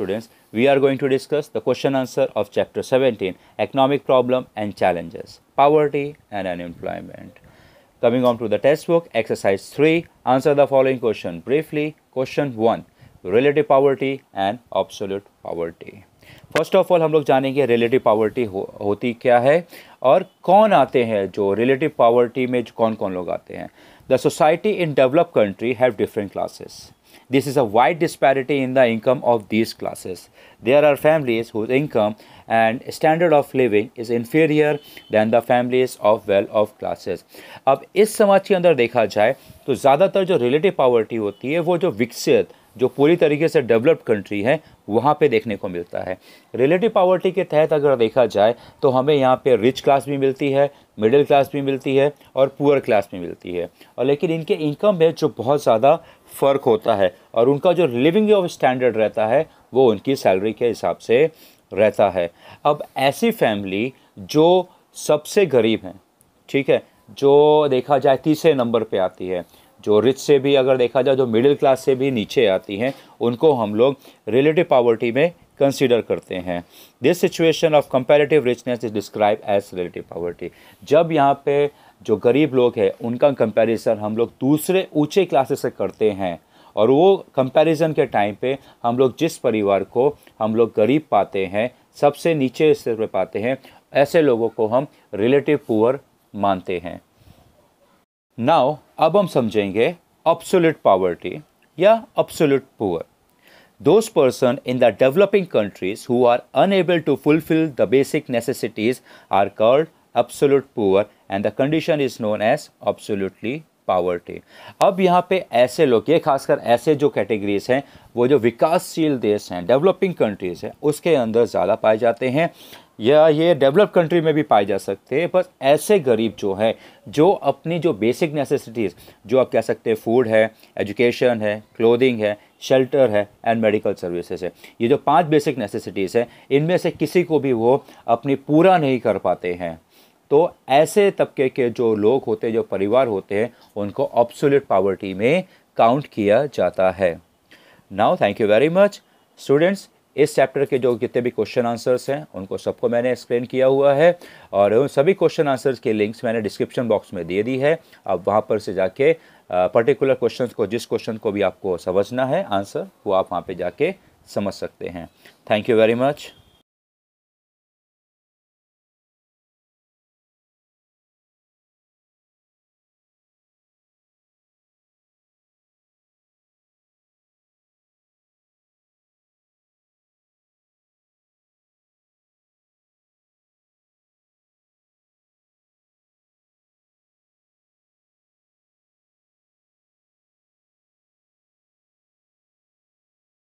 students, we are going to discuss the question answer of chapter 17, economic problem and challenges, poverty and unemployment. Coming on to the test book, exercise 3, answer the following question briefly. Question 1, relative poverty and absolute poverty. First of all हम लोग जानेंगे relative poverty हो, होती क्या है और कौन आते हैं जो रिलेटिव पावर्टी में कौन कौन लोग आते हैं the society in develop country have different classes this is a wide disparity in the income of this classes there are families who income and standard of living is inferior than the families of well off classes अब इस समाज के अंदर देखा जाए तो ज़्यादातर जो रिलेटिव पावर्टी होती है वो जो विकसित जो पूरी तरीके से डेवलप्ड कंट्री है वहाँ पे देखने को मिलता है रिलेटिव पावर्टी के तहत अगर देखा जाए तो हमें यहाँ पे रिच क्लास भी मिलती है मिडिल क्लास भी मिलती है और पुअर क्लास भी मिलती है और लेकिन इनके इनकम में जो बहुत ज़्यादा फ़र्क होता है और उनका जो लिविंग ऑफ स्टैंडर्ड रहता है वो उनकी सैलरी के हिसाब से रहता है अब ऐसी फैमिली जो सबसे गरीब हैं ठीक है जो देखा जाए तीसरे नंबर पे आती है जो रिच से भी अगर देखा जाए जो मिडिल क्लास से भी नीचे आती हैं उनको हम लोग रिलेटिव पावर्टी में कंसिडर करते हैं this situation of comparative richness is describe as relative poverty जब यहाँ पे जो गरीब लोग हैं उनका कंपैरिजन हम लोग दूसरे ऊंचे क्लासेस से करते हैं और वो कंपैरिजन के टाइम पे हम लोग जिस परिवार को हम लोग गरीब पाते हैं सबसे नीचे स्तर पे पाते हैं ऐसे लोगों को हम रिलेटिव पुअर मानते हैं नाउ अब हम समझेंगे अब्सोल्यूट पावर्टी या absolute poor those person in the developing countries who are unable to fulfil the basic necessities are called absolute poor and the condition is known as absolutely poverty अब यहाँ पे ऐसे लोग ये खासकर ऐसे जो कैटेगरीज हैं वो जो विकासशील देश हैं डेवलपिंग कंट्रीज़ हैं उसके अंदर ज़्यादा पाए जाते हैं या ये डेवलप कंट्री में भी पाए जा सकते हैं बस ऐसे गरीब जो हैं जो अपनी जो बेसिक नेसेसिटीज़ जो आप कह सकते हैं फूड है एजुकेशन है क्लोथिंग है शेल्टर है एंड मेडिकल सर्विसेज है ये जो पांच बेसिक नेसेसिटीज़ हैं इनमें से किसी को भी वो अपनी पूरा नहीं कर पाते हैं तो ऐसे तबके के जो लोग होते हैं जो परिवार होते हैं उनको ऑब्सोल्यूट पावर्टी में काउंट किया जाता है now thank you very much students इस चैप्टर के जो जितने भी क्वेश्चन आंसर्स हैं उनको सबको मैंने एक्सप्लेन किया हुआ है और उन सभी क्वेश्चन आंसर्स के लिंक्स मैंने डिस्क्रिप्शन बॉक्स में दे दी है आप वहाँ पर से जाके पर्टिकुलर क्वेश्चन को जिस क्वेश्चन को भी आपको समझना है आंसर वो आप वहाँ पर जाके समझ सकते हैं थैंक यू वेरी मच